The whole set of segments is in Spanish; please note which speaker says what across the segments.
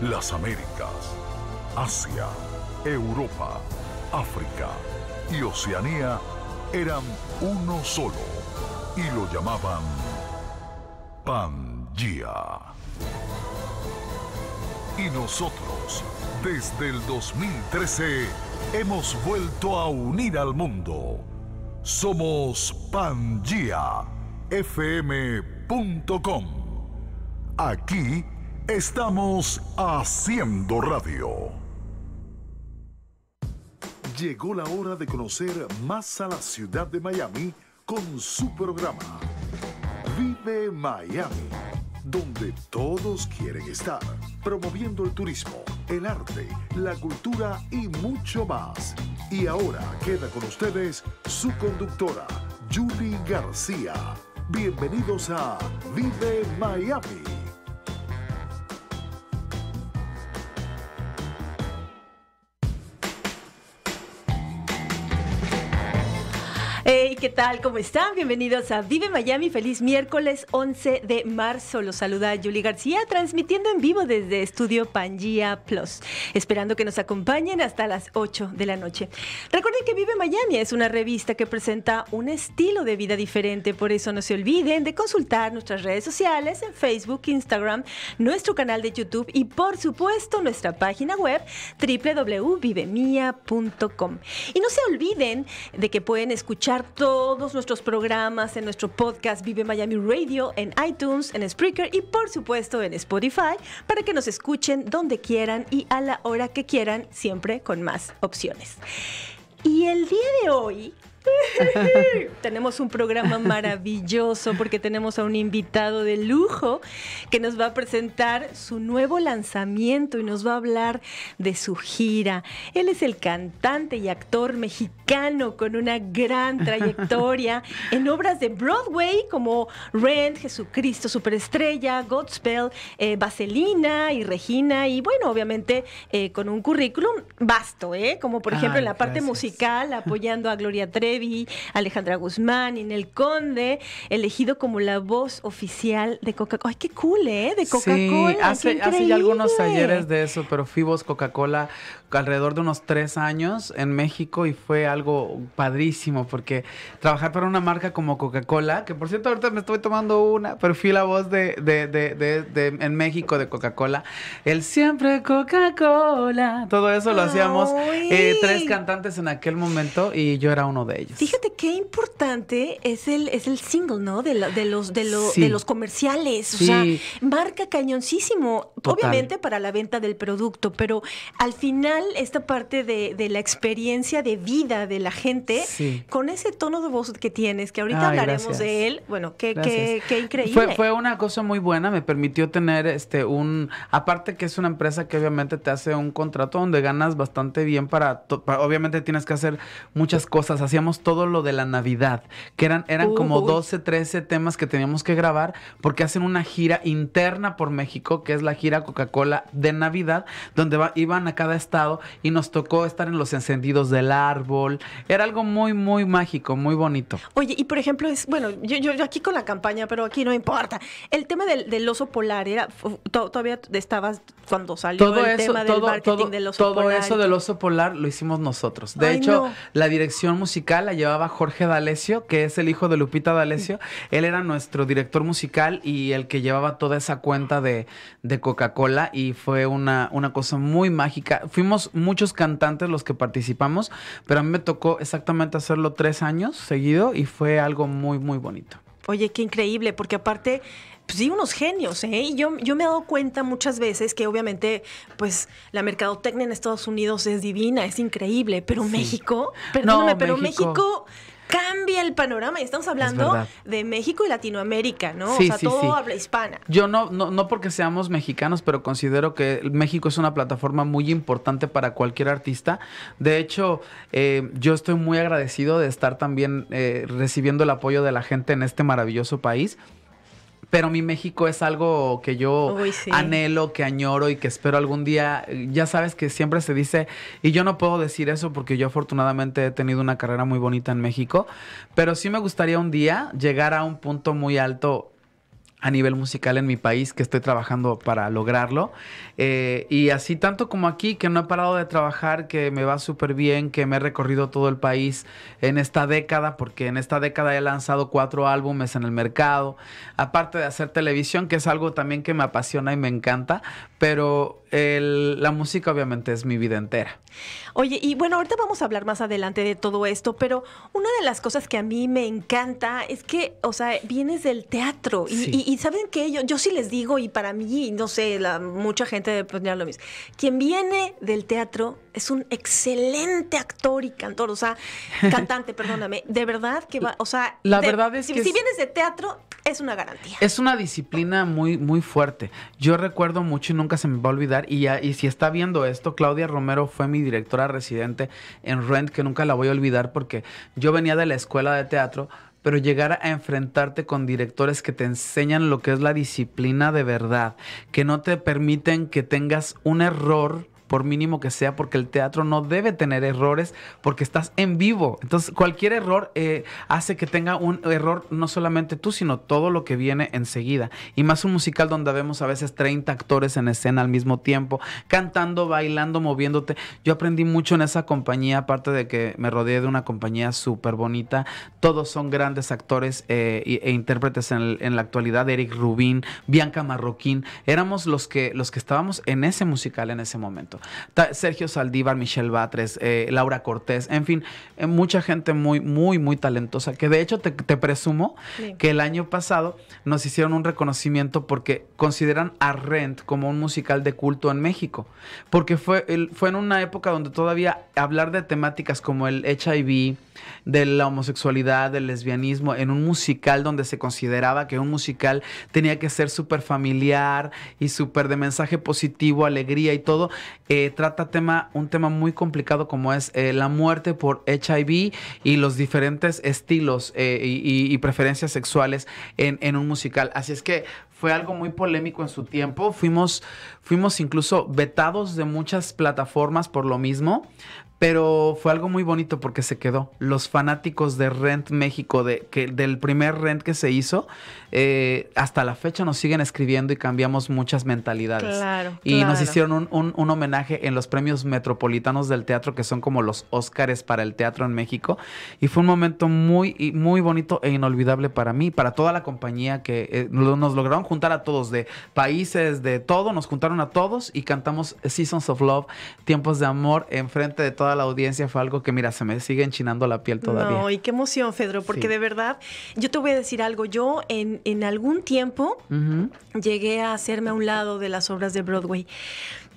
Speaker 1: las Américas, Asia, Europa, África y Oceanía eran uno solo y lo llamaban Pangea. Y nosotros, desde el 2013, hemos vuelto a unir al mundo. Somos Fm.com. Aquí Estamos haciendo radio. Llegó la hora de conocer más a la ciudad de Miami con su programa Vive Miami, donde todos quieren estar, promoviendo el turismo, el arte, la cultura y mucho más. Y ahora queda con ustedes su conductora, Julie García. Bienvenidos a Vive Miami.
Speaker 2: Hey, ¿qué tal? ¿Cómo están? Bienvenidos a Vive Miami. Feliz miércoles 11 de marzo. Los saluda Julie García, transmitiendo en vivo desde Estudio Pangea Plus. Esperando que nos acompañen hasta las 8 de la noche. Recuerden que Vive Miami es una revista que presenta un estilo de vida diferente. Por eso no se olviden de consultar nuestras redes sociales en Facebook, Instagram, nuestro canal de YouTube y, por supuesto, nuestra página web www.vivemia.com. Y no se olviden de que pueden escuchar todos nuestros programas en nuestro podcast Vive Miami Radio, en iTunes, en Spreaker y por supuesto en Spotify para que nos escuchen donde quieran y a la hora que quieran, siempre con más opciones. Y el día de hoy tenemos un programa maravilloso porque tenemos a un invitado de lujo que nos va a presentar su nuevo lanzamiento y nos va a hablar de su gira. Él es el cantante y actor mexicano con una gran trayectoria en obras de Broadway como Rent, Jesucristo Superestrella, Godspell, eh, Vaselina y Regina y bueno, obviamente eh, con un currículum vasto, ¿eh? como por ejemplo en la parte musical apoyando a Gloria Trevi Alejandra Guzmán, Inel Conde, elegido como la voz oficial de Coca-Cola. ¡Ay, qué cool, eh! De Coca-Cola. Sí, hace, ya algunos talleres
Speaker 3: de eso, pero Fibos Coca-Cola alrededor de unos tres años en México y fue algo padrísimo porque trabajar para una marca como Coca-Cola, que por cierto ahorita me estoy tomando una, pero fui la voz de, en México de Coca-Cola, el siempre Coca-Cola, todo eso lo hacíamos eh, tres cantantes en aquel momento y yo era uno de ellos.
Speaker 2: Fíjate qué importante es el, es el single, ¿no? De, de los, de, los comerciales, o sea, marca cañoncísimo, obviamente para la venta del producto, pero al final esta parte de, la experiencia de vida de la gente con ese tono de voz que tienes, que ahorita hablaremos de él? Bueno, qué, increíble. Fue,
Speaker 3: una cosa muy buena, me permitió tener este un, aparte que es una empresa que obviamente te hace un contrato donde ganas bastante bien para, obviamente tienes que hacer muchas cosas, hacíamos todo lo de la Navidad, que eran, eran como 12, 13 temas que teníamos que grabar porque hacen una gira interna por México, que es la gira Coca-Cola de Navidad, donde iban a cada estado y nos tocó estar en los encendidos del árbol. Era algo muy, muy mágico, muy bonito.
Speaker 2: Oye, y por ejemplo, es, bueno, yo, yo, aquí con la campaña, pero aquí no importa. El tema del, oso polar era, todavía estabas cuando salió el eso, tema del marketing del oso todo polar. Todo eso
Speaker 3: del oso polar lo hicimos nosotros. De hecho, la dirección musical la llevaba Jorge D'Alessio, que es el hijo de Lupita D'Alessio. Mm. Él era nuestro director musical y el que llevaba toda esa cuenta de, de Coca-Cola y fue una, una cosa muy mágica. Fuimos muchos cantantes los que participamos, pero a mí me tocó exactamente hacerlo tres años seguido y fue algo muy, muy
Speaker 2: bonito. Oye, qué increíble, porque aparte, pues sí, unos genios, ¿eh? Y yo, yo me he dado cuenta muchas veces que obviamente, pues, la mercadotecnia en Estados Unidos es divina, es increíble, pero México, perdóname, pero México cambia el panorama. Y estamos hablando de México y Latinoamérica, ¿no? o sea, todo habla hispana.
Speaker 3: Yo no, no, no porque seamos mexicanos, pero considero que México es una plataforma muy importante para cualquier artista. De hecho, eh, yo estoy muy agradecido de estar también eh, recibiendo el apoyo de la gente en este maravilloso país pero mi México es algo que yo anhelo, que añoro y que espero algún día. Ya sabes que siempre se dice, y yo no puedo decir eso porque yo afortunadamente he tenido una carrera muy bonita en México, pero sí me gustaría un día llegar a un punto muy alto a nivel musical en mi país, que estoy trabajando para lograrlo. Eh, y así tanto como aquí, que no he parado de trabajar, que me va súper bien, que me he recorrido todo el país en esta década, porque en esta década he lanzado cuatro álbumes en el mercado, aparte de hacer televisión, que es algo también que me apasiona y me encanta, pero la música obviamente es mi vida entera.
Speaker 2: Oye, y bueno, ahorita vamos a hablar más adelante de todo esto, pero una de las cosas que a mí me encanta es que, o sea, vienes del teatro y y saben que yo, yo sí les digo, y para mí, no sé, mucha gente de poner lo mismo. Quien viene del teatro es un excelente actor y cantor, o sea, cantante, perdóname. De verdad que va, o sea, si, vienes de teatro, es una garantía.
Speaker 3: Es una disciplina muy, muy fuerte. Yo recuerdo mucho y nunca se me va a olvidar. Y, y si está viendo esto, Claudia Romero fue mi directora residente en Rent, que nunca la voy a olvidar porque yo venía de la escuela de teatro pero llegar a enfrentarte con directores que te enseñan lo que es la disciplina de verdad, que no te permiten que tengas un error por mínimo que sea, porque el teatro no debe tener errores, porque estás en vivo. Entonces, cualquier error eh, hace que tenga un error no solamente tú, sino todo lo que viene enseguida. Y más un musical donde vemos a veces 30 actores en escena al mismo tiempo, cantando, bailando, moviéndote. Yo aprendí mucho en esa compañía, aparte de que me rodeé de una compañía súper bonita. Todos son grandes actores eh, e, intérpretes en, en, la actualidad. Eric rubín Bianca Marroquín. Éramos los que, los que estábamos en ese musical en ese momento. Sergio Saldívar, Michelle Batres, eh, Laura Cortés, en fin, eh, mucha gente muy, muy, muy talentosa, que de hecho te, presumo que el año pasado nos hicieron un reconocimiento porque consideran a Rent como un musical de culto en México, porque fue, fue en una época donde todavía hablar de temáticas como el HIV, de la homosexualidad, del lesbianismo, en un musical donde se consideraba que un musical tenía que ser súper familiar y súper de mensaje positivo, alegría y todo, eh, trata tema, un tema muy complicado como es eh, la muerte por HIV y los diferentes estilos eh, y, preferencias sexuales en, un musical. Así es que fue algo muy polémico en su tiempo. Fuimos, fuimos incluso vetados de muchas plataformas por lo mismo. Pero fue algo muy bonito porque se quedó. Los fanáticos de Rent México, de, que, del primer Rent que se hizo, eh, hasta la fecha nos siguen escribiendo y cambiamos muchas mentalidades. Claro, y nos hicieron un, un, homenaje en los premios metropolitanos del teatro, que son como los Óscares para el teatro en México. Y fue un momento muy, muy bonito e inolvidable para mí, para toda la compañía que eh, nos lograron juntar a todos, de países, de todo, nos juntaron a todos y cantamos Seasons of Love, Tiempos de Amor, enfrente de toda la audiencia. Fue algo que, mira, se me sigue enchinando la piel todavía. No, y
Speaker 2: qué emoción, Fedro, porque de verdad, yo te voy a decir algo. Yo en, en, algún tiempo llegué a hacerme a un lado de las obras de Broadway,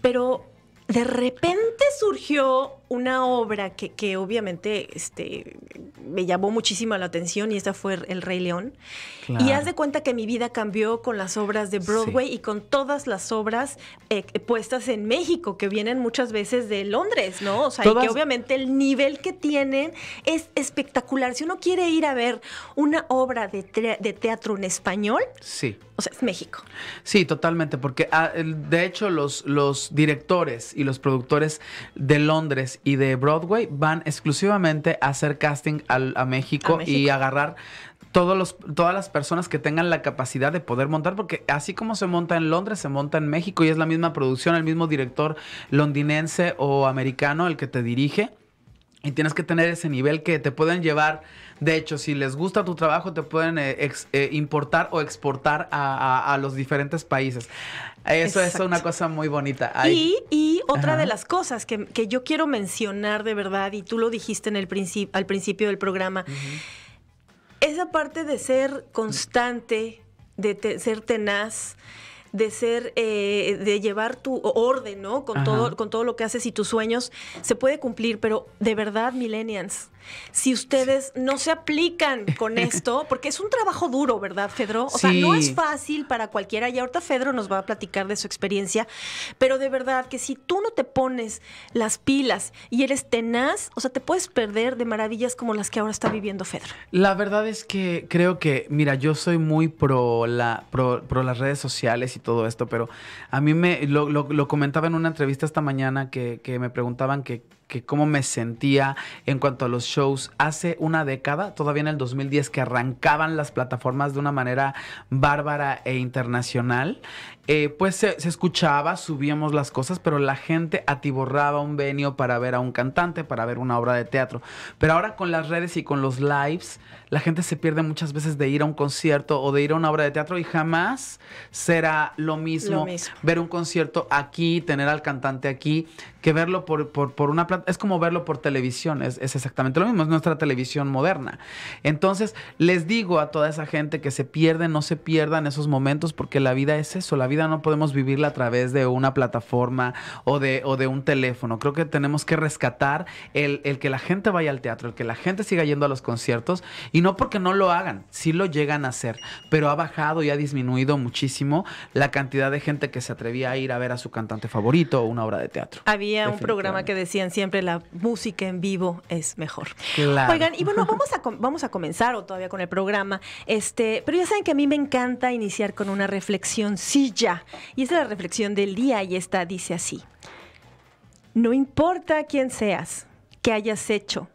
Speaker 2: pero de repente surgió una obra que, obviamente este, me llamó muchísimo la atención y esta fue El Rey León. Y haz de cuenta que mi vida cambió con las obras de Broadway y con todas las obras eh, eh, puestas en México, que vienen muchas veces de Londres, ¿no? O sea, que obviamente el nivel que tienen es espectacular. Si uno quiere ir a ver una obra de, teatro en español, sí. o sea, es México. Sí, totalmente, porque ah, de
Speaker 3: hecho los, los directores y los productores de Londres y de Broadway van exclusivamente a hacer casting a, México y agarrar todos los, todas las personas que tengan la capacidad de poder montar, porque así como se monta en Londres, se monta en México y es la misma producción, el mismo director londinense o americano el que te dirige. Y tienes que tener ese nivel que te pueden llevar. De hecho, si les gusta tu trabajo, te pueden eh, eh, importar o exportar a, a, los diferentes países. Eso es una cosa muy bonita.
Speaker 2: Y, otra de las cosas que, yo quiero mencionar de verdad, y tú lo dijiste en el al principio del programa, esa parte de ser constante, de ser tenaz, de ser, eh, de llevar tu orden, ¿no? Con todo, con todo lo que haces y tus sueños, se puede cumplir, pero de verdad, millennials, si ustedes no se aplican con esto, porque es un trabajo duro, ¿verdad, Fedro? O sea, no es fácil para cualquiera. Y ahorita Fedro nos va a platicar de su experiencia, pero de verdad que si tú no te pones las pilas y eres tenaz, o sea, te puedes perder de maravillas como las que ahora está viviendo Fedro.
Speaker 3: La verdad es que creo que, mira, yo soy muy pro, las redes sociales y todo esto, pero a mí me lo, comentaba en una entrevista esta mañana que, que me preguntaban que que cómo me sentía en cuanto a los shows hace una década, todavía en el 2010, que arrancaban las plataformas de una manera bárbara e internacional. Eh, pues se, escuchaba, subíamos las cosas, pero la gente atiborraba un venio para ver a un cantante, para ver una obra de teatro. Pero ahora con las redes y con los lives, la gente se pierde muchas veces de ir a un concierto o de ir a una obra de teatro y jamás será lo mismo, ver un concierto aquí, tener al cantante aquí, que verlo por, una plata. Es como verlo por televisión, es, exactamente lo mismo, es nuestra televisión moderna. Entonces, les digo a toda esa gente que se pierde, no se pierdan esos momentos, porque la vida es eso, la no podemos vivirla a través de una plataforma o de, o de un teléfono. Creo que tenemos que rescatar el, que la gente vaya al teatro, el que la gente siga yendo a los conciertos y no porque no lo hagan, sí lo llegan a hacer, pero ha bajado y ha disminuido muchísimo la cantidad de gente que se atrevía a ir a ver a su cantante favorito o una obra de teatro. Había un programa que
Speaker 2: decían siempre la música en vivo es mejor. Oigan, y bueno, vamos a, vamos a comenzar o todavía con el programa, este, pero ya saben que a mí me encanta iniciar con una reflexión. Sí, y esa es la reflexión del día y esta dice así. No importa quién seas, qué hayas hecho,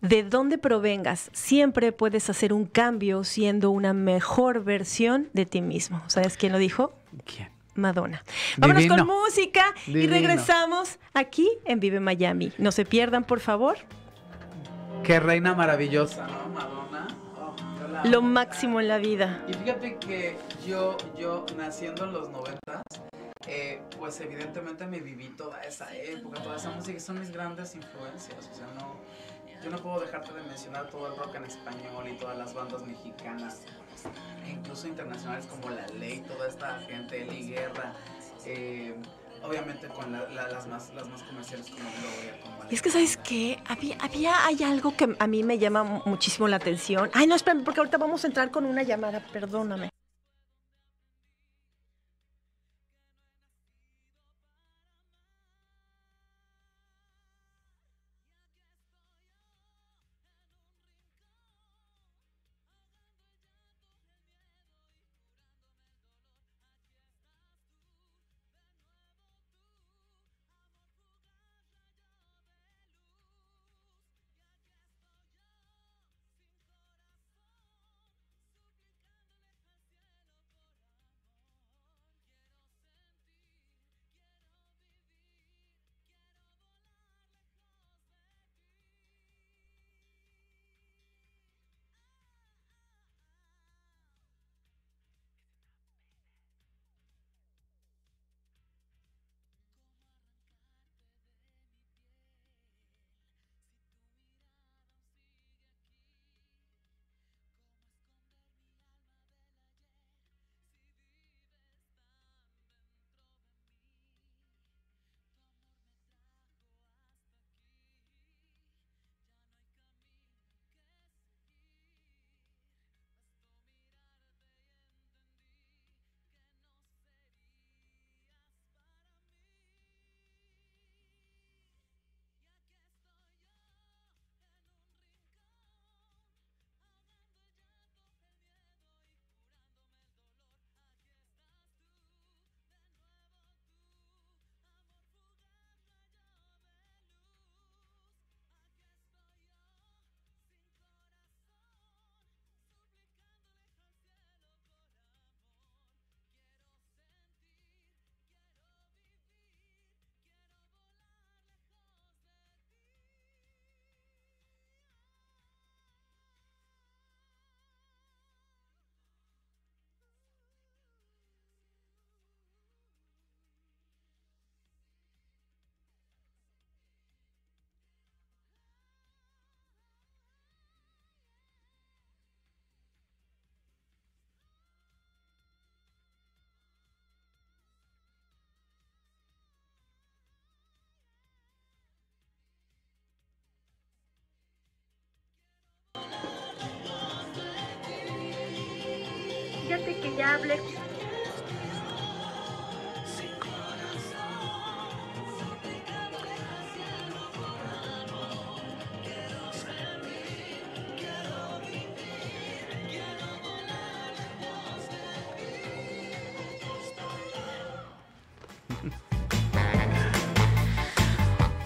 Speaker 2: de dónde provengas, siempre puedes hacer un cambio siendo una mejor versión de ti mismo. ¿Sabes quién lo dijo? ¿Quién? Madonna. Vámonos con música y regresamos aquí en Vive Miami. No se pierdan, por favor. Qué reina maravillosa, Madonna. lo máximo en la vida. Y
Speaker 3: fíjate que yo, yo naciendo en los noventas, eh, pues evidentemente me viví toda esa época, toda esa música, son mis grandes influencias, o sea, no, yo no puedo dejarte de mencionar todo el rock en español y todas las bandas mexicanas, e incluso internacionales como La Ley, toda esta gente, Eli Guerra, eh, obviamente con las, más, las más comerciales como Gloria,
Speaker 2: Y Es que, ¿sabes qué? Había, había, hay algo que a mí me llama muchísimo la atención. Ay, no, espérame, porque ahorita vamos a entrar con una llamada, perdóname. public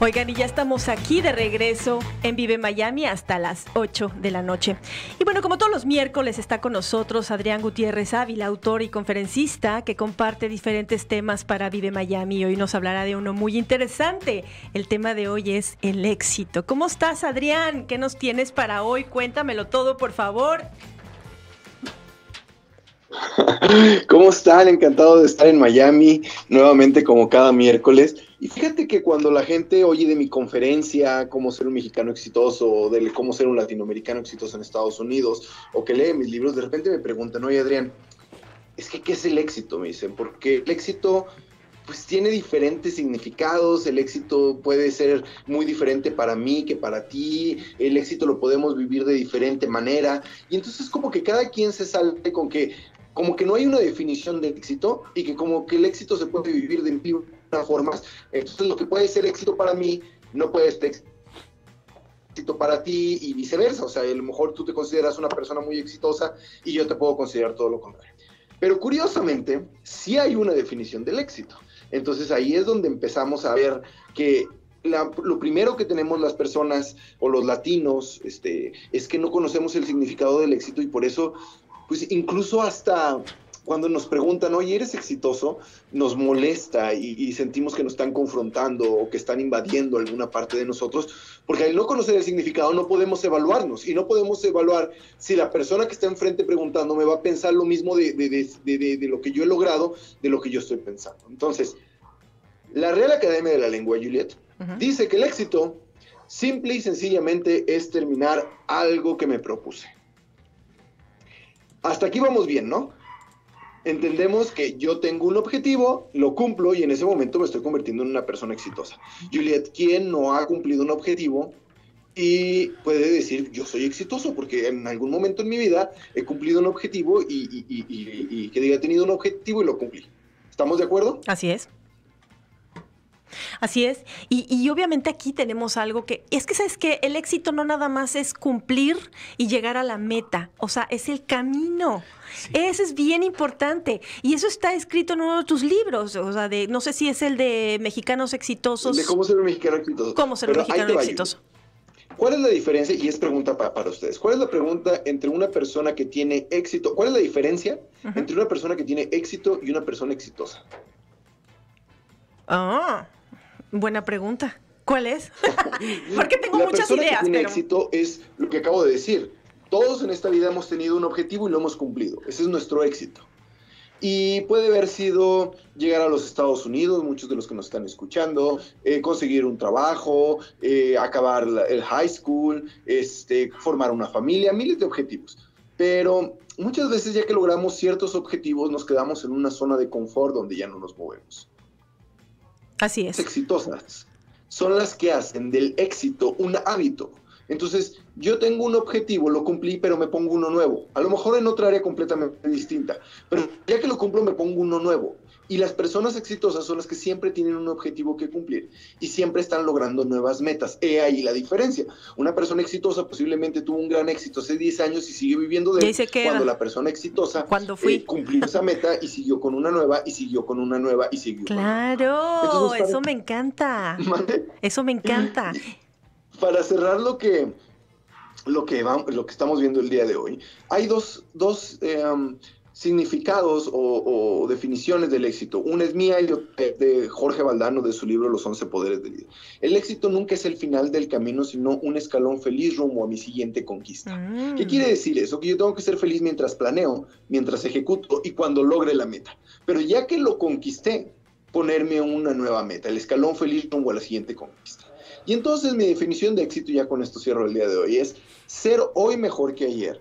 Speaker 2: Oigan, y ya estamos aquí de regreso en Vive Miami hasta las 8 de la noche. Y bueno, como todos los miércoles está con nosotros Adrián Gutiérrez Ávila, autor y conferencista que comparte diferentes temas para Vive Miami. Hoy nos hablará de uno muy interesante. El tema de hoy es el éxito. ¿Cómo estás, Adrián? ¿Qué nos tienes para hoy? Cuéntamelo todo, por favor.
Speaker 4: ¿Cómo están? Encantado de estar en Miami nuevamente como cada miércoles. Y fíjate que cuando la gente oye de mi conferencia, cómo ser un mexicano exitoso, o de cómo ser un latinoamericano exitoso en Estados Unidos, o que lee mis libros, de repente me preguntan, oye Adrián, es que ¿qué es el éxito? Me dicen, porque el éxito pues tiene diferentes significados, el éxito puede ser muy diferente para mí que para ti, el éxito lo podemos vivir de diferente manera, y entonces como que cada quien se salte con que como que no hay una definición de éxito y que como que el éxito se puede vivir de mil formas, Entonces, lo que puede ser éxito para mí no puede ser éxito para ti y viceversa. O sea, a lo mejor tú te consideras una persona muy exitosa y yo te puedo considerar todo lo contrario. Pero curiosamente, sí hay una definición del éxito. Entonces ahí es donde empezamos a ver que lo primero que tenemos las personas o los latinos este, es que no conocemos el significado del éxito y por eso, pues incluso hasta cuando nos preguntan, oye, ¿eres exitoso? Nos molesta y, sentimos que nos están confrontando o que están invadiendo alguna parte de nosotros, porque al no conocer el significado no podemos evaluarnos y no podemos evaluar si la persona que está enfrente preguntando me va a pensar lo mismo de, lo que yo he logrado, de lo que yo estoy pensando. Entonces, la Real Academia de la Lengua, Juliet, dice que el éxito simple y sencillamente es terminar algo que me propuse. Hasta aquí vamos bien, ¿no? entendemos que yo tengo un objetivo, lo cumplo y en ese momento me estoy convirtiendo en una persona exitosa. Juliet, ¿quién no ha cumplido un objetivo y puede decir yo soy exitoso? Porque en algún momento en mi vida he cumplido un objetivo y, y que diga he tenido un objetivo y lo cumplí. ¿Estamos de acuerdo?
Speaker 2: Así es. Así es. Y, obviamente aquí tenemos algo que, es que sabes que el éxito no nada más es cumplir y llegar a la meta, o sea, es el camino. Ese es bien importante. Y eso está escrito en uno de tus libros, o sea, de, no sé si es el de Mexicanos Exitosos. De cómo
Speaker 4: ser un mexicano exitoso. Cómo ser un mexicano exitoso. ¿Cuál es la diferencia? Y es pregunta para ustedes. ¿Cuál es la pregunta entre una persona que tiene éxito? ¿Cuál es la diferencia entre una persona que tiene éxito y una persona exitosa?
Speaker 2: Ah. Buena pregunta. ¿Cuál es? Porque tengo muchas ideas.
Speaker 4: El éxito es lo que acabo de decir. Todos en esta vida hemos tenido un objetivo y lo hemos cumplido. Ese es nuestro éxito. Y puede haber sido llegar a los Estados Unidos, muchos de los que nos están escuchando, eh, conseguir un trabajo, eh, acabar el high school, este, formar una familia, miles de objetivos. Pero muchas veces ya que logramos ciertos objetivos nos quedamos en una zona de confort donde ya no nos movemos. Así es. Exitosas son las que hacen del éxito un hábito. Entonces, yo tengo un objetivo, lo cumplí, pero me pongo uno nuevo. A lo mejor en otra área completamente distinta, pero ya que lo cumplo, me pongo uno nuevo. Y las personas exitosas son las que siempre tienen un objetivo que cumplir y siempre están logrando nuevas metas. He ahí la diferencia. Una persona exitosa posiblemente tuvo un gran éxito hace 10 años y sigue viviendo de él. Cuando la persona exitosa eh, cumplió esa meta y siguió con una nueva y siguió con una nueva y siguió.
Speaker 2: Claro, eso me encanta. Eso me encanta.
Speaker 4: Para cerrar lo que lo que, vamos, lo que estamos viendo el día de hoy, hay dos, dos eh, significados o, definiciones del éxito. Una es mía y de Jorge Valdano de su libro Los Once Poderes del Líder. El éxito nunca es el final del camino, sino un escalón feliz rumbo a mi siguiente conquista.
Speaker 5: Mm. ¿Qué quiere
Speaker 4: decir eso? Que yo tengo que ser feliz mientras planeo, mientras ejecuto y cuando logre la meta. Pero ya que lo conquisté, ponerme una nueva meta, el escalón feliz rumbo a la siguiente conquista. Y entonces mi definición de éxito, ya con esto cierro el día de hoy, es ser hoy mejor que ayer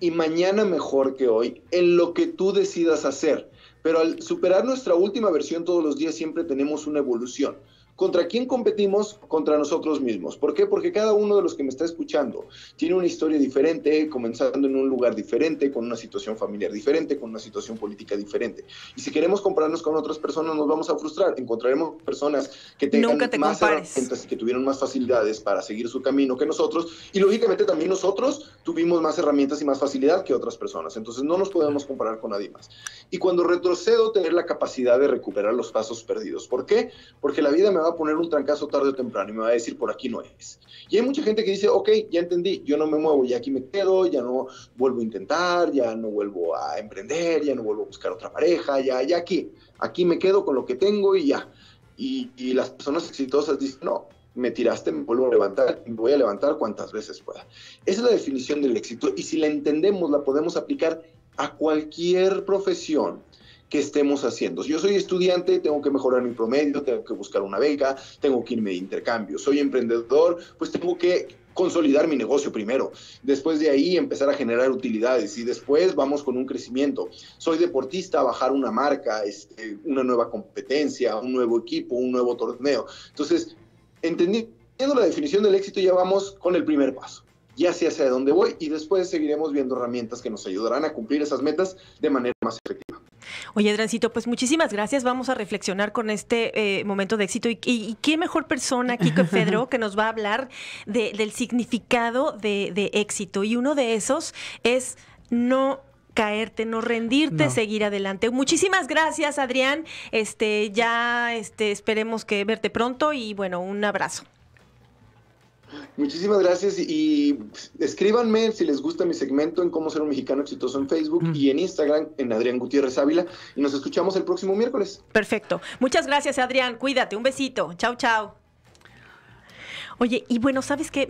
Speaker 4: y mañana mejor que hoy en lo que tú decidas hacer. Pero al superar nuestra última versión todos los días siempre tenemos una evolución. ¿Contra quién competimos? Contra nosotros mismos. ¿Por qué? Porque cada uno de los que me está escuchando tiene una historia diferente, comenzando en un lugar diferente, con una situación familiar diferente, con una situación política diferente. Y si queremos compararnos con otras personas, nos vamos a frustrar. Encontraremos personas que tengan más herramientas y que tuvieron más facilidades para seguir su camino que nosotros. Y lógicamente también nosotros tuvimos más herramientas y más facilidad que otras personas. Entonces no nos podemos comparar con nadie más. Y cuando retrocedo, tener la capacidad de recuperar los pasos perdidos. ¿Por qué? Porque la vida me va va a poner un trancazo tarde o temprano y me va a decir por aquí no es. Y hay mucha gente que dice, ok, ya entendí, yo no me muevo, ya aquí me quedo, ya no vuelvo a intentar, ya no vuelvo a emprender, ya no vuelvo a buscar otra pareja, ya, ya aquí, aquí me quedo con lo que tengo y ya. Y, y las personas exitosas dicen, no, me tiraste, me vuelvo a levantar, voy a levantar cuantas veces pueda. Esa es la definición del éxito y si la entendemos, la podemos aplicar a cualquier profesión que estemos haciendo. Yo soy estudiante, tengo que mejorar mi promedio, tengo que buscar una beca, tengo que irme de intercambio. Soy emprendedor, pues tengo que consolidar mi negocio primero, después de ahí empezar a generar utilidades y después vamos con un crecimiento. Soy deportista, bajar una marca, este, una nueva competencia, un nuevo equipo, un nuevo torneo. Entonces, entendiendo la definición del éxito, ya vamos con el primer paso. Ya sé hacia dónde voy y después seguiremos viendo herramientas que nos ayudarán a cumplir esas metas de manera más efectiva.
Speaker 2: Oye, Drancito, pues muchísimas gracias. Vamos a reflexionar con este eh, momento de éxito. Y, qué mejor persona, Kiko Pedro, que nos va a hablar del significado de, éxito. Y uno de esos es no caerte, no rendirte, seguir adelante. Muchísimas gracias, Adrián. Este, ya este, esperemos que verte pronto y bueno, un abrazo.
Speaker 4: Muchísimas gracias y escríbanme si les gusta mi segmento en cómo ser un mexicano exitoso en Facebook y en Instagram en Adrián Gutiérrez Ávila y nos escuchamos el próximo miércoles.
Speaker 2: Perfecto. Muchas gracias Adrián, cuídate, un besito. Chao, chao. Oye, y bueno, ¿sabes qué?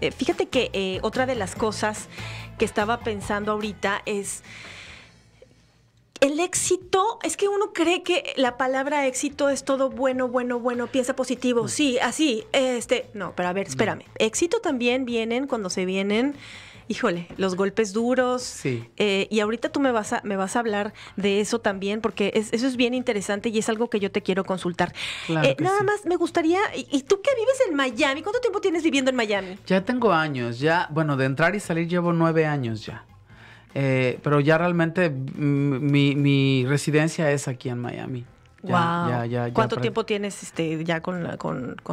Speaker 2: Eh, fíjate que eh, otra de las cosas que estaba pensando ahorita es el éxito, es que uno cree que la palabra éxito es todo bueno, bueno, bueno, piensa positivo, mm. sí, así, este, no, pero a ver, espérame. Éxito también vienen cuando se vienen híjole, los golpes duros. Sí. Eh, y ahorita tú me vas, a, me vas a hablar de eso también, porque eso es bien interesante y es algo que yo te quiero consultar. Eh, nada más me gustaría, y, y, tú que vives en Miami, ¿cuánto tiempo tienes viviendo en Miami?
Speaker 3: Ya tengo años, ya, bueno, de entrar y salir llevo nueve años ya. Eh, pero ya realmente mi, residencia es aquí en Miami. ¿Cuánto tiempo
Speaker 2: tienes este, ya con,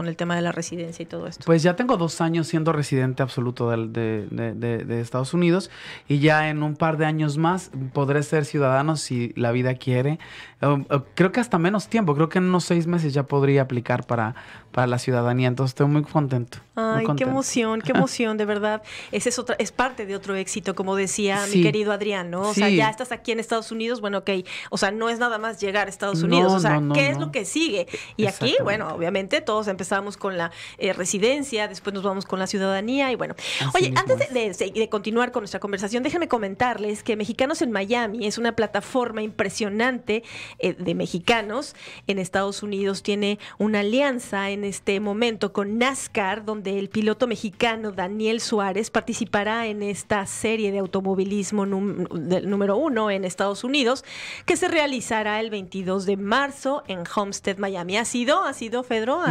Speaker 2: el tema de la residencia y todo esto?
Speaker 3: Pues ya tengo dos años siendo residente absoluto de, Estados Unidos y ya en un par de años más podré ser ciudadano si la vida quiere. Eh, eh, creo que hasta menos tiempo, creo que en unos seis meses ya podría aplicar para, para la ciudadanía. Entonces estoy muy contento. Ay, qué
Speaker 2: emoción, qué emoción, de verdad. Ese es otra, es parte de otro éxito, como decía mi querido Adrián, ¿no? O sea, ya estás aquí en Estados Unidos, bueno, ok. O sea, no es nada más llegar a Estados Unidos. o sea, ¿qué es lo que sigue? Y aquí, bueno, obviamente todos empezamos con la eh, residencia, después nos vamos con la ciudadanía y bueno. Oye, antes de, de, continuar con nuestra conversación, déjeme comentarles que Mexicanos en Miami es una plataforma impresionante eh, de mexicanos en Estados Unidos. Tiene una alianza este momento con NASCAR, donde el piloto mexicano Daniel Suárez participará en esta serie de automovilismo número uno en Estados Unidos, que se realizará el 22 de marzo en Homestead, Miami. ¿Ha sido? ¿Ha sido, Pedro?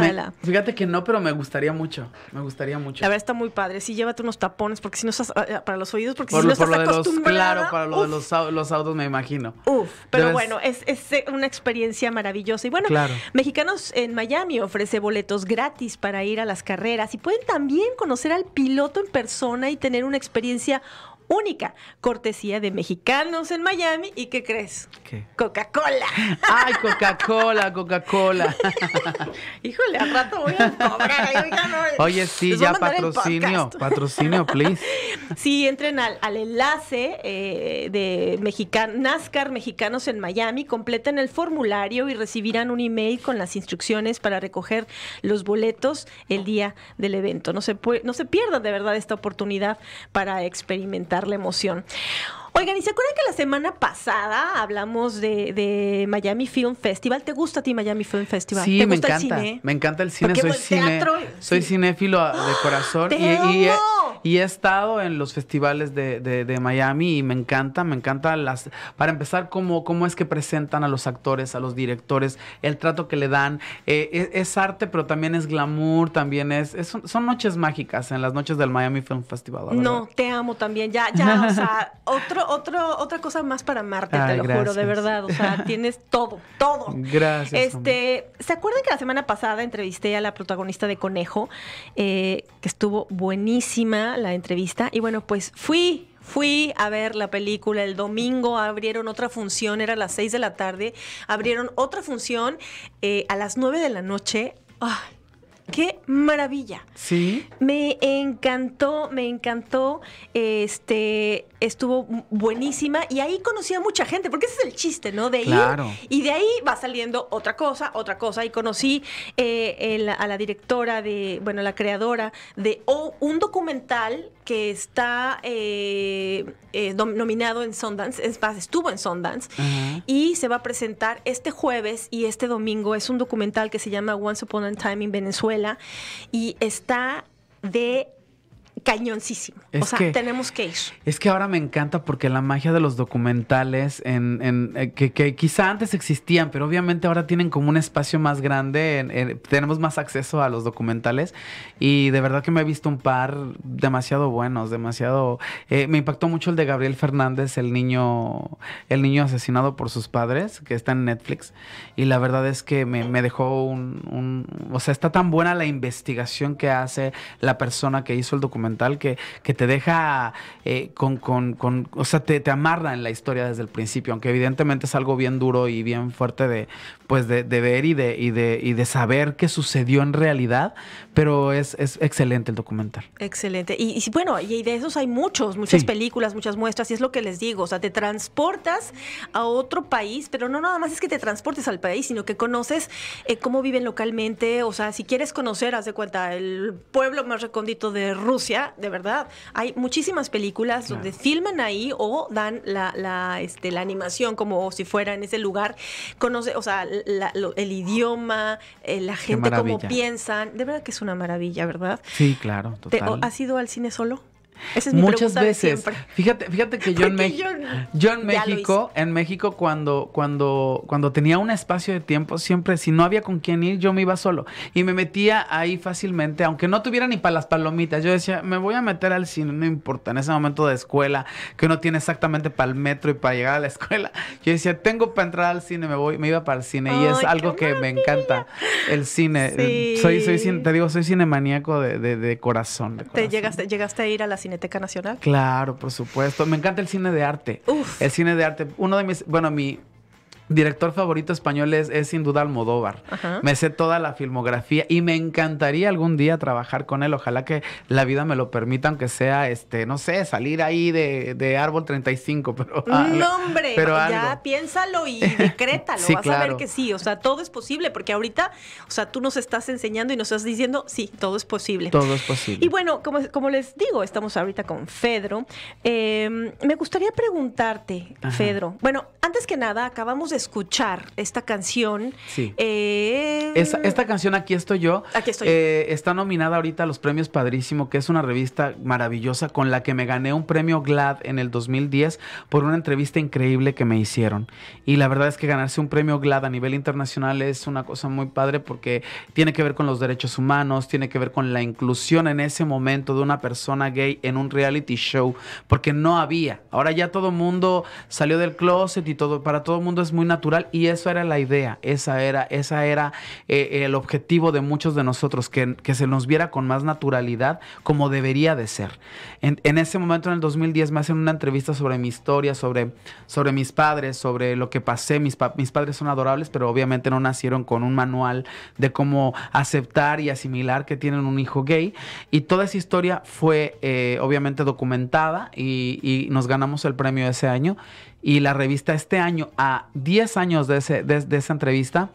Speaker 3: Fíjate que no, pero me gustaría mucho. Me gustaría mucho. La verdad
Speaker 2: está muy padre. Sí, llévate unos tapones, porque si no eh, para los oídos, porque si no estás claro, para lo
Speaker 3: de los, autos, me imagino. Uf, pero bueno,
Speaker 2: es, una experiencia maravillosa. Y bueno, mexicanos en Miami ofrece boletos gratis para ir a las carreras y pueden también conocer al piloto en persona y tener una experiencia única, cortesía de mexicanos en Miami. ¿Y qué crees? ¿Qué? Coca-Cola.
Speaker 3: Ay, Coca-Cola, Coca-Cola.
Speaker 2: Híjole, al rato voy a
Speaker 3: cobrar. Oye, sí, ya patrocinio,
Speaker 2: patrocinio, please. sí, entren al, enlace eh, de Mexican, NASCAR Mexicanos en Miami, completen el formulario y recibirán un email con las instrucciones para recoger los boletos el día del evento. No se, no se pierdan de verdad esta oportunidad para experimentar la emoción. Oigan, ¿y se acuerdan que la semana pasada hablamos de, Miami Film Festival? ¿Te gusta a ti Miami Film Festival? Sí, ¿Te me encanta. El cine?
Speaker 3: Me encanta el cine, soy, soy cinéfilo de corazón. Y he estado en los festivales de, de, Miami y me encanta, me encanta las... Para empezar, cómo, cómo es que presentan a los actores, a los directores, el trato que le dan. Eh, e, es, arte, pero también es glamour, también es, son noches mágicas en las noches del Miami Film Festival.
Speaker 2: no, te amo también. Ya, ya, o sea, otro, otro, otra cosa más para amarte, te lo juro, de verdad. O sea, tienes todo, todo. Gracias. Este, ¿se acuerdan que la semana pasada entrevisté a la protagonista de Conejo, eh, que estuvo buenísima? la entrevista. Y bueno, pues fui, fui a ver la película el domingo, abrieron otra función, era a las 6 de la tarde, abrieron otra función eh, a las 9 de la noche. ay ah, qué maravilla. Sí. Me encantó, me encantó. Este estuvo buenísima y ahí conocí a mucha gente, porque ese es el chiste, ¿no? De claro. y de ahí va saliendo otra cosa, otra cosa. Y conocí eh, a la directora de, bueno, la creadora de oh, un documental que está eh, eh, nominado en Sundance, es estuvo en Sundance, y se va a presentar este jueves y este domingo. Es un documental que se llama Once Upon a Time in Venezuela y está de cañoncísimo. o sea, tenemos que ir.
Speaker 3: Es que ahora me encanta porque la magia de los documentales, en, eh, que, quizá antes existían, pero obviamente ahora tienen como un espacio más grande, tenemos más acceso a los documentales y de verdad que me he visto un par demasiado buenos, demasiado... Eh, me impactó mucho el de Gabriel Fernández, el niño, el niño asesinado por sus padres, que está en Netflix, y la verdad es que me, dejó un, un... O sea, está tan buena la investigación que hace la persona que hizo el documental que, te deja eh, con, o sea, te, te, amarra en la historia desde el principio, aunque evidentemente es algo bien duro y bien fuerte de, pues de, ver y de, de, saber qué sucedió en realidad, pero es, excelente el documental.
Speaker 2: Excelente. Y, bueno, y de esos hay muchos, muchas películas, muchas muestras, y es lo que les digo, o sea, te transportas a otro país, pero no nada más es que te transportes al país, sino que conoces eh, cómo viven localmente, o sea, si quieres conocer, haz de cuenta, el pueblo más recondito de Rusia, de verdad, hay muchísimas películas donde filman ahí o dan la, este, la animación como si fuera en ese lugar. Conoce, o sea, el idioma, eh, la gente, cómo piensan. De verdad que es una maravilla, ¿verdad?
Speaker 3: Sí, claro, total. ¿Has
Speaker 2: ido al cine solo? Muchas veces.
Speaker 3: Fíjate, fíjate que yo en, yo, en México, en México cuando, cuando, cuando tenía un espacio de tiempo, siempre si no había con quién ir, yo me iba solo. Y me metía ahí fácilmente, aunque no tuviera ni para las palomitas. Yo decía, me voy a meter al cine, no importa. En ese momento de escuela, que uno tiene exactamente para el metro y para llegar a la escuela. Yo decía, tengo para entrar al cine, me voy, me iba para el cine. y es algo que me encanta. El cine. Soy, soy, te digo, soy cinemaníaco de, de, corazón,
Speaker 2: llegaste, llegaste a ir a la Cineteca Nacional.
Speaker 3: Claro, por supuesto. Me encanta el cine de arte. Uf. El cine de arte. Uno de mis, bueno, mi, director favorito español es, sin duda Almodóvar. Me sé toda la filmografía y me encantaría algún día trabajar con él. Ojalá que la vida me lo permita, aunque sea, este, no sé, salir ahí de, Árbol 35. Pero, no, hombre, pero ya
Speaker 2: piénsalo y decrétalo. Vas a ver que sí. O sea, todo es posible, porque ahorita, o sea, tú nos estás enseñando y nos estás diciendo, sí, todo es posible. Todo es posible. Y bueno, como, les digo, estamos ahorita con Fedro. Eh, me gustaría preguntarte, Fedro. Bueno, antes que nada, acabamos de escuchar esta canción. Eh, esta,
Speaker 3: canción, Aquí estoy yo, Aquí eh, está nominada ahorita a los premios Padrísimo, que es una revista maravillosa con la que me gané un premio GLAD en el 2010 por una entrevista increíble que me hicieron. Y la verdad es que ganarse un premio GLAD a nivel internacional es una cosa muy padre porque tiene que ver con los derechos humanos, tiene que ver con la inclusión en ese momento de una persona gay en un reality show, porque no había. Ahora ya todo mundo salió del closet y todo, para todo mundo es muy natural y eso era la idea, esa era, esa era eh, el objetivo de muchos de nosotros, que, se nos viera con más naturalidad como debería de ser. En, ese momento, en el 2010, me hacen una entrevista sobre mi historia, sobre, sobre mis padres, sobre lo que pasé. Mis, padres son adorables, pero obviamente no nacieron con un manual de cómo aceptar y asimilar que tienen un hijo gay. Y toda esa historia fue eh, obviamente documentada y nos ganamos el premio ese año y la revista este año, a 10 años de, ese, esa entrevista,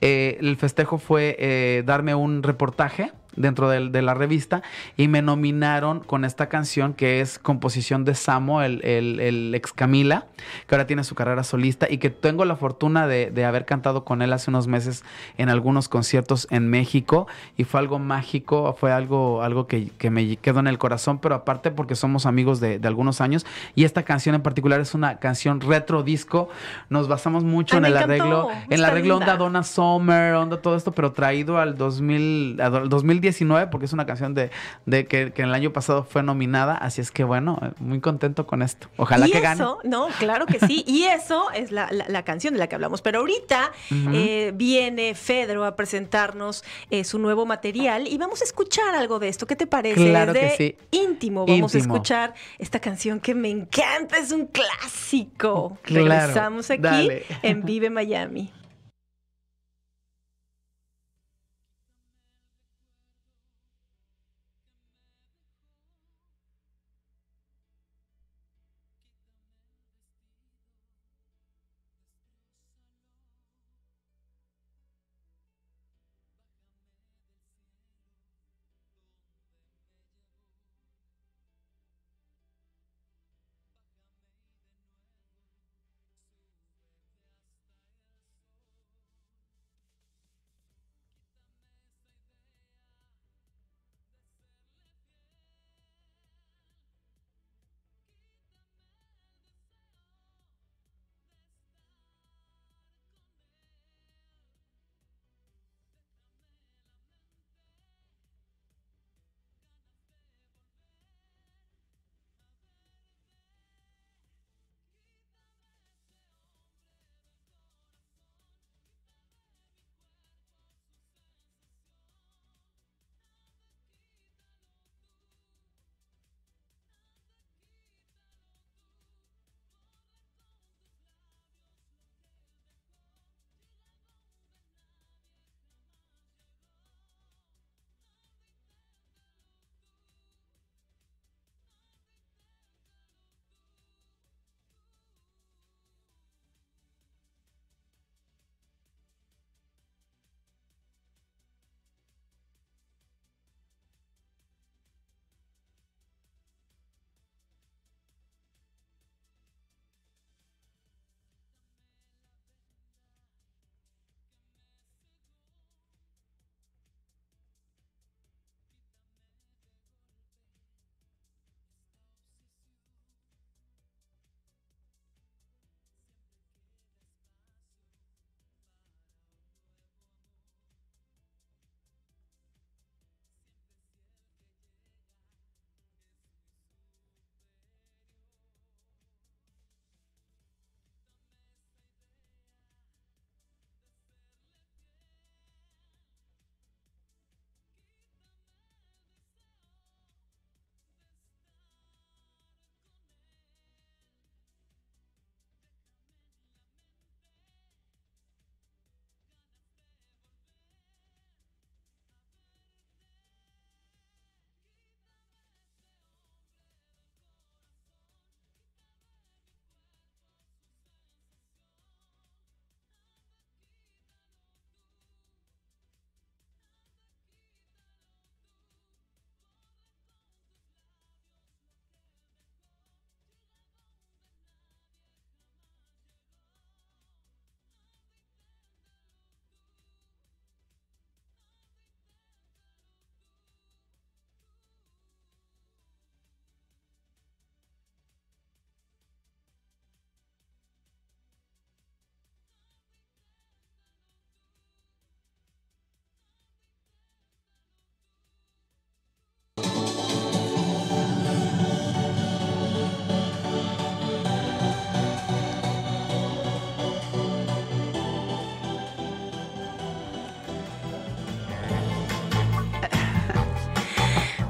Speaker 3: eh, el festejo fue eh, darme un reportaje dentro de, la revista y me nominaron con esta canción que es composición de Samo, el, ex Camila, que ahora tiene su carrera solista y que tengo la fortuna de, haber cantado con él hace unos meses en algunos conciertos en México y fue algo mágico, fue algo, algo que, me quedó en el corazón, pero aparte porque somos amigos de, algunos años y esta canción en particular es una canción retro disco, nos basamos mucho ah, en el arreglo, en la arreglo onda Donna Summer, onda todo esto, pero traído al 2000, al 2010 porque es una canción de, que, que, el año pasado fue nominada, así es que bueno, eh, muy contento con esto. Ojalá que gane. Eso,
Speaker 2: no, claro que sí. Y eso es la, canción de la que hablamos. Pero ahorita eh, viene Fedro a presentarnos eh, su nuevo material y vamos a escuchar algo de esto. ¿Qué te parece? Claro que sí. Íntimo, vamos a escuchar esta canción que me encanta, es un clásico. Regresamos aquí en Vive Miami.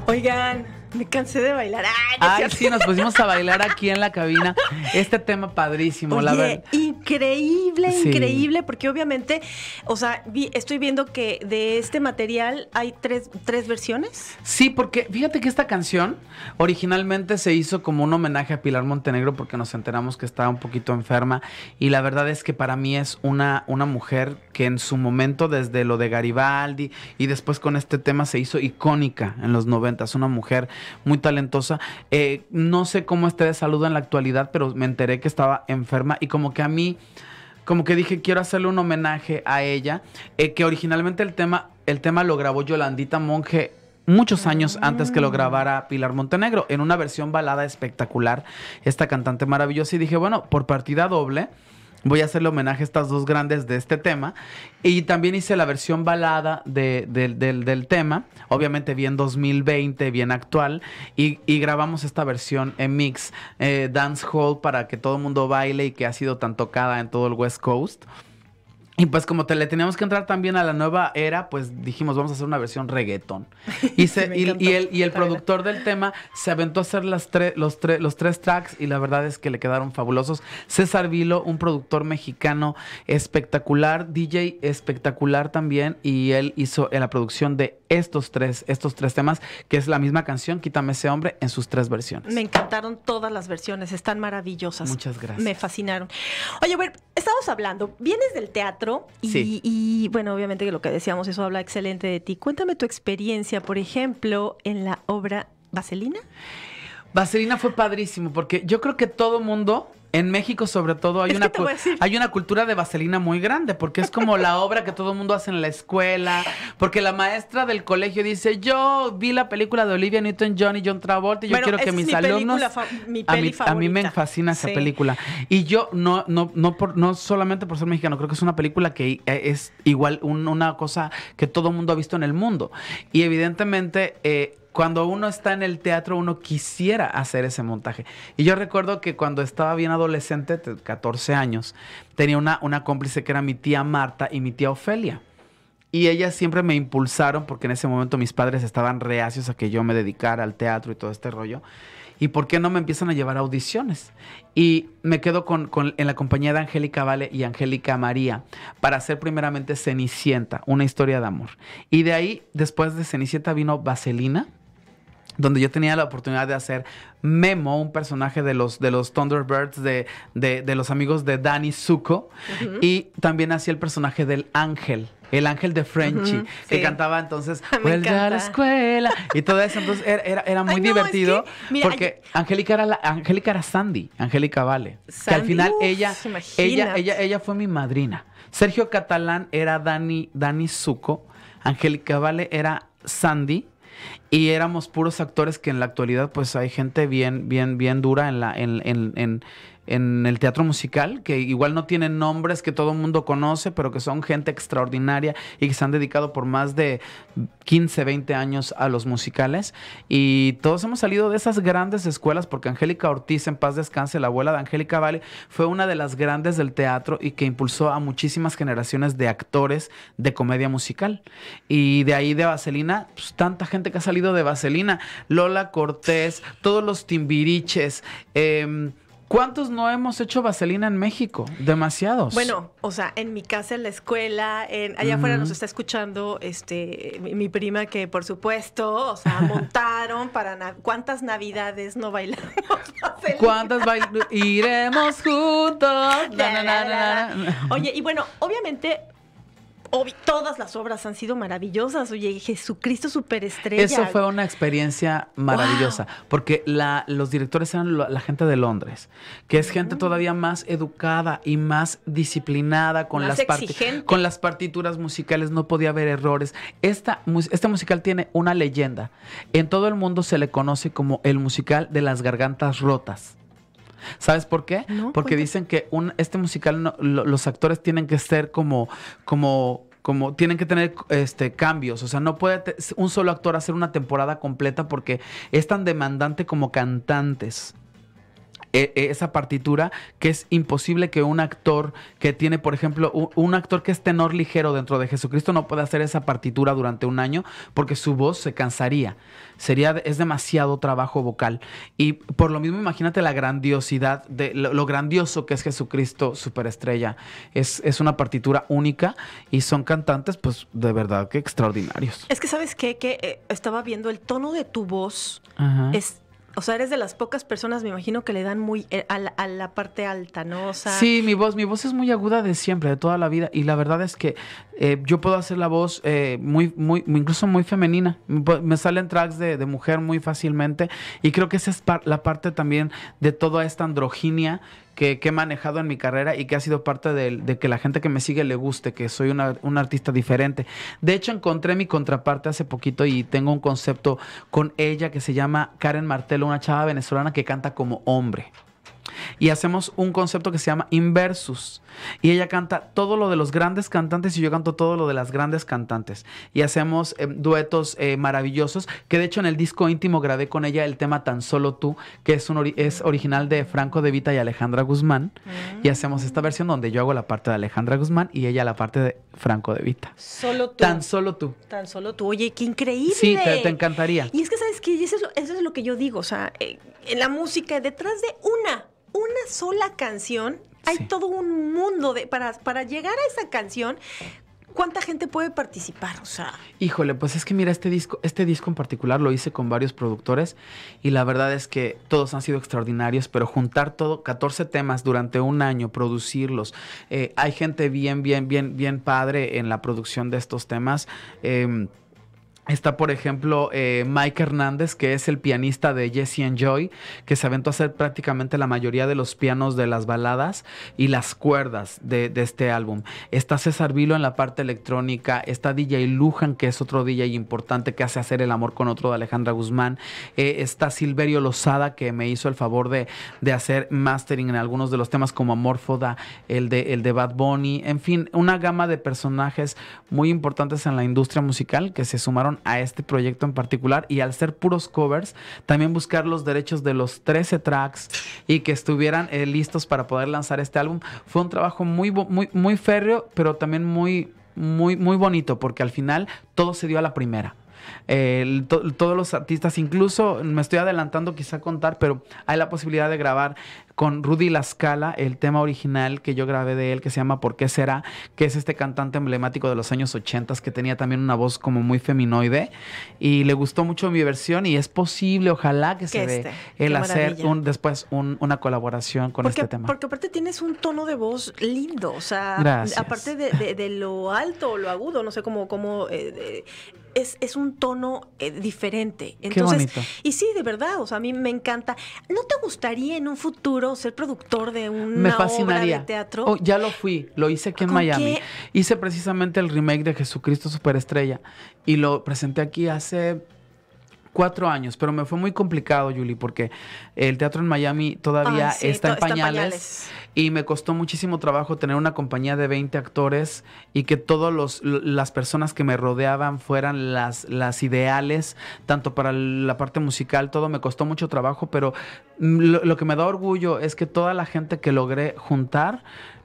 Speaker 2: Oigan, me cansé de bailar. Ah, Ay, sí, nos
Speaker 3: pusimos a bailar aquí en la cabina. Este tema padrísimo, la verdad
Speaker 2: increíble, increíble, porque obviamente, o sea, estoy viendo que de este material hay tres, versiones. Sí, porque fíjate que esta canción
Speaker 3: originalmente se hizo como un homenaje a Pilar Montenegro porque nos enteramos que estaba un poquito enferma y la verdad es que para mí es una, una mujer que en su momento desde lo de Garibaldi y después con este tema se hizo icónica en los noventas, una mujer muy talentosa. Eh, no sé cómo esté de salud en la actualidad, pero me enteré que estaba enferma y como que a mí como que dije, quiero hacerle un homenaje a ella, eh, que originalmente el tema, el tema lo grabó Yolandita Monge muchos años antes que lo grabara Pilar Montenegro, en una versión balada espectacular, esta cantante maravillosa, y dije, bueno, por partida doble, voy a hacerle homenaje a estas dos grandes de este tema. Y también hice la versión balada del tema, obviamente bien 2020, bien actual, y, grabamos esta versión en mix, eh, dance hall, para que todo el mundo baile y que ha sido tan tocada en todo el West Coast. Y pues como te le teníamos que entrar también a la nueva era, pues dijimos, vamos a hacer una versión reggaetón. Y, y, el, y el productor del tema se aventó a hacer las los, los tres tracks y la verdad es que le quedaron fabulosos. César Vilo, un productor mexicano espectacular, DJ espectacular también, y él hizo la producción de estos tres, estos tres temas, que es la misma canción, Quítame ese hombre, en sus tres versiones. Me
Speaker 2: encantaron todas las versiones, están maravillosas. Muchas gracias. Me fascinaron. Oye, ver, estamos hablando, vienes del teatro y, sí. y bueno, obviamente que lo que decíamos, eso habla excelente de ti. Cuéntame tu experiencia, por ejemplo, en la obra Vaselina.
Speaker 3: Vaselina fue padrísimo porque yo creo que todo mundo en México, sobre todo, hay, una, hay una cultura de vaselina muy grande, porque es como la obra que todo el mundo hace en la escuela, porque la maestra del colegio dice, yo vi la película de Olivia Newton-John y John Travolta, y yo quiero que mis mi alumnos... a, mí, a, me fascina esa película. Y yo, no, no, no, por, no solamente por ser mexicano, creo que es una película que eh, es igual una cosa que todo el mundo ha visto en el mundo. Y evidentemente... Eh, cuando uno está en el teatro, uno quisiera hacer ese montaje. Y yo recuerdo que cuando estaba bien adolescente, 14 años, tenía una, una cómplice que era mi tía Marta y mi tía Ofelia. Y ellas siempre me impulsaron porque en ese momento mis padres estaban reacios a que yo me dedicara al teatro y todo este rollo. ¿Y por qué no me empiezan a llevar a audiciones? Y me quedo con, en la compañía de Angélica Vale y Angélica María para hacer primeramente Cenicienta, una historia de amor. Y de ahí, después de Cenicienta, vino Vaselina donde yo tenía la oportunidad de hacer Memo, un personaje de los, de los Thunderbirds, de, los amigos de Danny Zuko, y también hacía el personaje del ángel. El ángel de Frenchy, que cantaba entonces, vuelve a la escuela, y todo eso. Entonces era, muy divertido, porque Angélica, era era Sandy, Angélica Vale, que al final ella, ella, ella, ella fue mi madrina. Sergio Catalán era Danny Dani Zuko, Angélica Vale era Sandy, y éramos puros actores que en la actualidad pues hay gente bien, bien, bien dura en la, en, en, en el teatro musical, que igual no tienen nombres que todo el mundo conoce, pero que son gente extraordinaria y que se han dedicado por más de 15, 20 años a los musicales. Y todos hemos salido de esas grandes escuelas, porque Angélica Ortiz, en paz descanse, la abuela de Angélica Vale, fue una de las grandes del teatro y que impulsó a muchísimas generaciones de actores de comedia musical. Y de ahí de Vaselina, pues, tanta gente que ha salido de Vaselina, Lola Cortés, todos los timbiriches, eh, ¿Cuántos no hemos hecho vaselina en México? Demasiados. Bueno,
Speaker 2: o sea, en mi casa, en la escuela, en, allá afuera nos está escuchando este mi, prima que por supuesto, o sea, montaron para cuántas navidades no bailamos vaselina. ¿Cuántas bailamos? Iremos juntos. Oye, y bueno, obviamente todas las obras han sido maravillosas. Oye, Jesucristo superestrella. Eso fue
Speaker 3: una experiencia maravillosa, porque la, los directores eran la, gente de Londres, que es gente todavía más educada y más disciplinada con las con las partituras musicales no podía haber errores. Esta este musical tiene una leyenda. En todo el mundo se le conoce como el musical de las gargantas rotas. ¿Sabes por qué? Porque dicen que este musical, los actores tienen que ser como, como como tienen que tener este cambios, o sea, no puede un solo actor hacer una temporada completa porque es tan demandante como cantantes. E, e, esa partitura que es imposible que un actor que tiene, por ejemplo, un, actor que es tenor ligero dentro de Jesucristo no pueda hacer esa partitura durante un año porque su voz se cansaría. Sería, es demasiado trabajo vocal. Y por lo mismo, imagínate la grandiosidad, de lo, grandioso que es Jesucristo superestrella. Es, es una partitura única y son cantantes, pues, de verdad que extraordinarios.
Speaker 2: Es que, ¿sabes qué? Que eh, estaba viendo el tono de tu voz. Ajá. O sea, eres de las pocas personas, me imagino, que le dan muy eh, a la, parte alta, ¿no? O Sí, mi voz,
Speaker 3: mi voz es muy aguda de siempre, de toda la vida. Y la verdad es que eh, yo puedo hacer la voz eh, muy, muy, incluso muy femenina. Me salen tracks de, mujer muy fácilmente. Y creo que esa es la parte también de toda esta androginia que, he manejado en mi carrera y que ha sido parte de, que la gente que me sigue le guste, que soy una, un artista diferente. De hecho, encontré mi contraparte hace poquito y tengo un concepto con ella que se llama Karen Martelo, una chava venezolana que canta como hombre y hacemos un concepto que se llama Inversus. Y ella canta todo lo de los grandes cantantes y yo canto todo lo de las grandes cantantes. Y hacemos em, duetos eh, maravillosos, que de hecho en el disco íntimo grabé con ella el tema Tan Solo Tú, que es, un es original de Franco De Vita y Alejandra Guzmán. Mm. Y hacemos esta versión donde yo hago la parte de Alejandra Guzmán y ella la parte de Franco De Vita.
Speaker 2: Solo tú. Tan solo tú. Tan solo tú. Oye, qué increíble. Sí, te,
Speaker 3: encantaría. Y
Speaker 2: es que, ¿sabes qué? Eso es, lo, que yo digo. O sea, eh, en la música, detrás de una una sola canción hay todo un mundo de para, para llegar a esa canción. ¿Cuánta gente puede participar? O sea.
Speaker 3: Híjole, pues es que mira, este disco, este disco en particular lo hice con varios productores y la verdad es que todos han sido extraordinarios, pero juntar todo, 14 temas durante un año, producirlos. Eh, hay gente bien, bien, bien, bien padre en la producción de estos temas. Em, Está, por ejemplo, eh, Mike Hernández, que es el pianista de Jesse and Joy, que se aventó a hacer prácticamente la mayoría de los pianos de las baladas y las cuerdas de, este álbum. Está César Vilo en la parte electrónica, está DJ Lujan, que es otro DJ importante que hace hacer el amor con otro de Alejandra Guzmán. Eh, está Silverio Lozada, que me hizo el favor de, hacer mastering en algunos de los temas como Amorfoda, el de, el de Bad Bunny, en fin, una gama de personajes muy importantes en la industria musical que se sumaron a este proyecto en particular y al ser puros covers, también buscar los derechos de los 13 tracks y que estuvieran eh, listos para poder lanzar este álbum. Fue un trabajo muy, muy, muy férreo, pero también muy, muy, muy bonito porque al final todo se dio a la primera. todos los artistas, incluso me estoy adelantando quizá a contar, pero hay la posibilidad de grabar con Rudy Lascala, el tema original que yo grabé de él, que se llama ¿Por qué será? que es este cantante emblemático de los años 80 que tenía también una voz como muy feminoide. Y le gustó mucho mi versión y es posible, ojalá que, se el hacer un, después una colaboración con este tema. Porque
Speaker 2: aparte tienes un tono de voz lindo, o sea, aparte de, lo alto o lo agudo, no sé cómo... cómo eh, eh, es, es, un tono eh, diferente. Entonces, Y sí, de verdad, o sea, a mí me encanta. ¿No te gustaría en un futuro ser productor de una obra de teatro? Oh,
Speaker 3: ya lo fui, lo hice aquí en Miami. Hice precisamente el remake de Jesucristo Superestrella y lo presenté aquí hace cuatro años, pero me fue muy complicado, Julie, porque el teatro en Miami todavía está en pañales y me costó muchísimo trabajo tener una compañía de 20 actores y que todas las personas que me rodeaban fueran las, las ideales, tanto para la parte musical, todo me costó mucho trabajo, pero mm, lo que me da orgullo es que toda la gente que logré juntar,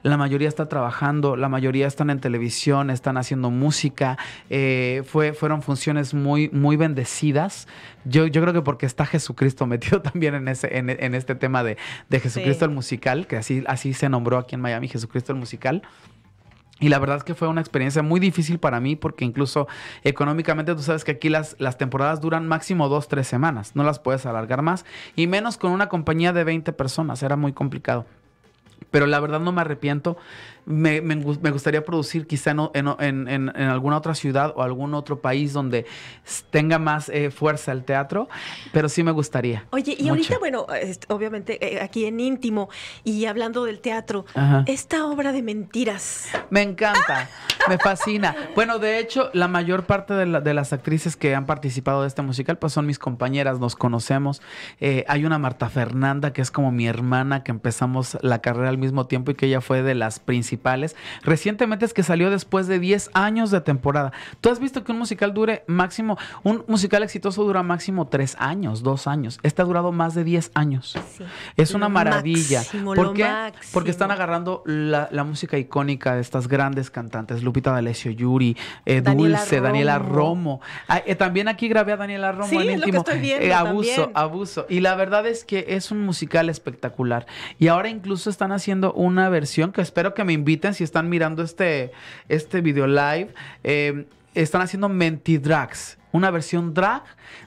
Speaker 3: la mayoría está trabajando, la mayoría están en televisión, están haciendo música, eh, fueron funciones muy, muy bendecidas. Yo, creo que porque está Jesucristo metido también en, ese, en, este tema de, Jesucristo el musical, que así, se nombró aquí en Miami, Jesucristo el musical. Y la verdad es que fue una experiencia muy difícil para mí porque incluso económicamente tú sabes que aquí las, las temporadas duran máximo dos, tres semanas, no las puedes alargar más y menos con una compañía de 20 personas, era muy complicado pero la verdad no me arrepiento me, gustaría producir quizá en, en, alguna otra ciudad o algún otro país donde tenga más eh, fuerza el teatro, pero sí me gustaría.
Speaker 2: Oye, y ahorita, bueno, obviamente eh, aquí en íntimo y hablando del teatro, esta obra de mentiras. Me encanta,
Speaker 3: me fascina. Bueno, de hecho, la mayor parte de, las actrices que han participado de este musical, pues son mis compañeras, nos conocemos. Eh, hay una Marta Fernanda, que es como mi hermana, que empezamos la carrera al mismo tiempo y que ella fue de las principales recientemente es que salió después de 10 años de temporada. Tú has visto que un musical dure máximo, un musical exitoso dura máximo 3 años, 2 años. Este ha durado más de 10 años. Es una maravilla. ¿Por qué? Porque están agarrando la, música icónica de estas grandes cantantes, Lupita D'Alessio Yuri, eh, Dulce, Daniela Romo. Ah, eh, también aquí grabé a Daniela Romo sí, eh, abuso, abuso. Y la verdad es que es un musical espectacular. Y ahora incluso están haciendo una versión que espero que me si están mirando este, este video live. Eh, están haciendo mentidrags, una versión drag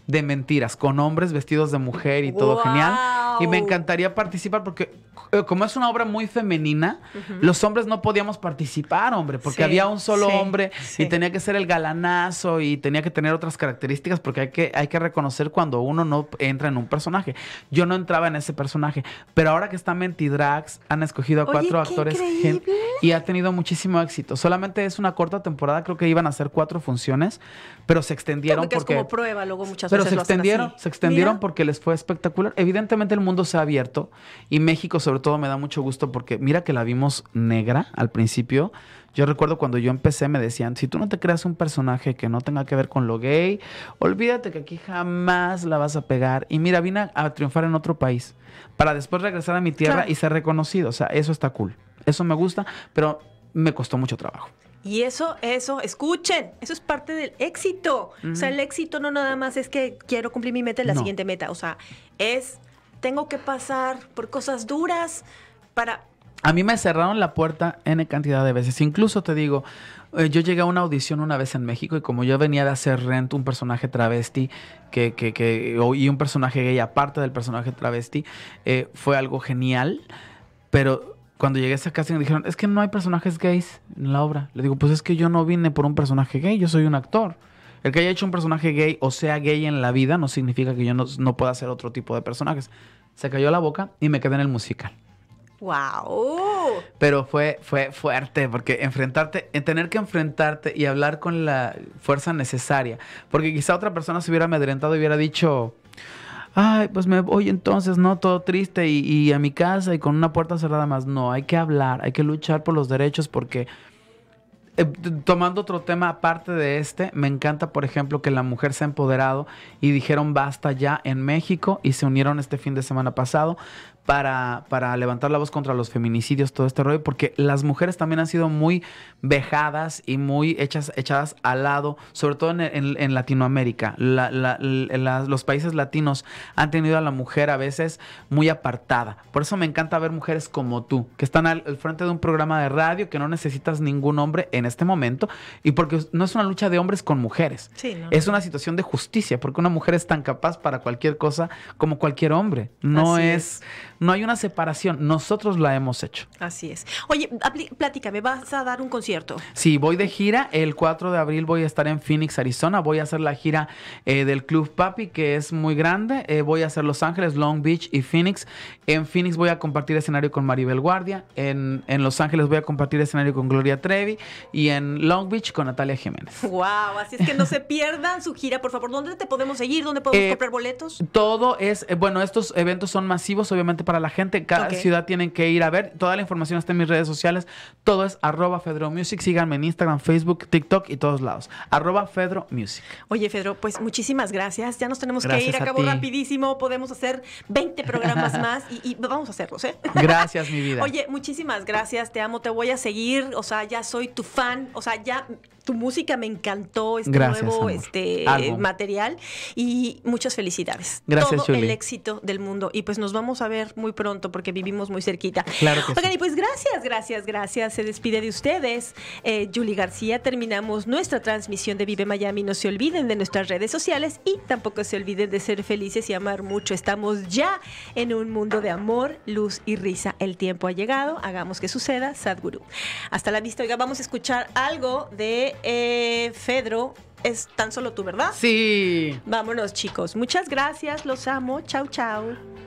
Speaker 3: de mentiras, con hombres vestidos de mujer y todo genial. Y me encantaría participar porque eh, como es una obra muy femenina, los hombres no podíamos participar, hombre, porque había un solo hombre y tenía que ser el galanazo y tenía que tener otras características porque hay que, hay que reconocer cuando uno no entra en un personaje. Yo no entraba en ese personaje, pero ahora que está Mentidrags, han escogido a cuatro actores y ha tenido muchísimo éxito. Solamente es una corta temporada, creo que iban a hacer cuatro funciones, pero se extendieron porque,
Speaker 2: prueba, luego muchas pero se extendieron, se extendieron
Speaker 3: porque les fue espectacular. Evidentemente el mundo se ha abierto y México sobre todo me da mucho gusto porque mira que la vimos negra al principio. Yo recuerdo cuando yo empecé me decían, si tú no te creas un personaje que no tenga que ver con lo gay, olvídate que aquí jamás la vas a pegar. Y mira, vine a, triunfar en otro país para después regresar a mi tierra y ser reconocido. O sea, eso está cool. Eso me gusta, pero me costó mucho trabajo.
Speaker 2: Y eso, eso, escuchen, eso es parte del éxito. O sea, el éxito no nada más es que quiero cumplir mi meta, la siguiente meta. O sea, es tengo que pasar por cosas duras para...
Speaker 3: A mí me cerraron la puerta N cantidad de veces. Incluso te digo, eh, yo llegué a una audición una vez en México y como yo venía de hacer Rent, un personaje travesti que, que, y un personaje gay aparte del personaje travesti, eh, fue algo genial, pero cuando llegué a esa casa me dijeron, es que no hay personajes gays en la obra. Le digo, pues es que yo no vine por un personaje gay, yo soy un actor. El que haya hecho un personaje gay o sea gay en la vida no significa que yo no, no pueda hacer otro tipo de personajes. Se cayó la boca y me quedé en el musical.
Speaker 2: ¡Wow!
Speaker 3: Pero fue, fue fuerte, porque enfrentarte, eh, tener que enfrentarte y hablar con la fuerza necesaria. Porque quizá otra persona se hubiera amedrentado y hubiera dicho, ay, pues me voy entonces, ¿no? Todo triste y, a mi casa y con una puerta cerrada más. No, hay que hablar, hay que luchar por los derechos porque eh, tomando otro tema aparte de este, me encanta, por ejemplo, que la mujer se ha empoderado y dijeron basta ya en México y se unieron este fin de semana pasado para, levantar la voz contra los feminicidios, todo este rollo, porque las mujeres también han sido muy vejadas y muy hechas, echadas al lado, sobre todo en, Latinoamérica. los países latinos han tenido a la mujer a veces muy apartada. Por eso me encanta ver mujeres como tú, que están al, frente de un programa de radio que no necesitas ningún hombre en este momento, y porque no es una lucha de hombres con mujeres. Es una situación de justicia, porque una mujer es tan capaz para cualquier cosa como cualquier hombre. No es no hay una separación, nosotros la hemos hecho.
Speaker 2: Así es. Oye, plática me ¿vas a dar un concierto?
Speaker 3: Sí, voy de gira. El 4 de abril voy a estar en Phoenix, Arizona. Voy a hacer la gira eh, del Club Papi, que es muy grande. Eh, voy a hacer Los Ángeles, Long Beach y Phoenix. En Phoenix voy a compartir escenario con Maribel Guardia. En, Los Ángeles voy a compartir escenario con Gloria Trevi. Y en Long Beach con Natalia Jiménez.
Speaker 2: ¡Wow! Así es que no se pierdan su gira, por favor. ¿Dónde te podemos seguir? ¿Dónde podemos eh, comprar
Speaker 3: boletos? Todo es, bueno, estos eventos son masivos, obviamente para la gente. Cada ciudad tienen que ir a ver. Toda la información está en mis redes sociales. Todo es arroba Fedro Music. Síganme en Instagram, Facebook, TikTok y todos lados. Arroba Fedro Music.
Speaker 2: Oye, Fedro, pues muchísimas gracias. Ya nos tenemos que ir. cabo rapidísimo. Podemos hacer 20 programas más y, y, vamos a hacerlos, ¿eh?
Speaker 3: Gracias, mi vida. Oye,
Speaker 2: muchísimas gracias. Te amo. Te voy a seguir. O sea, ya soy tu fan. O sea, ya tu música me encantó, este nuevo este, material y muchas felicidades. Gracias, Todo el éxito del mundo. Y pues nos vamos a ver muy pronto porque vivimos muy cerquita. Claro que y pues gracias, gracias, gracias. Se despide de ustedes. Juli eh, Julie García, terminamos nuestra transmisión de Vive Miami. No se olviden de nuestras redes sociales y tampoco se olviden de ser felices y amar mucho. Estamos ya en un mundo de amor, luz y risa. El tiempo ha llegado. Hagamos que suceda, Sadhguru. Hasta la vista. Oiga, vamos a escuchar algo de eh, Fedro, es tan solo tú, ¿verdad? Sí. Vámonos, chicos. Muchas gracias, los amo. Chau, chau.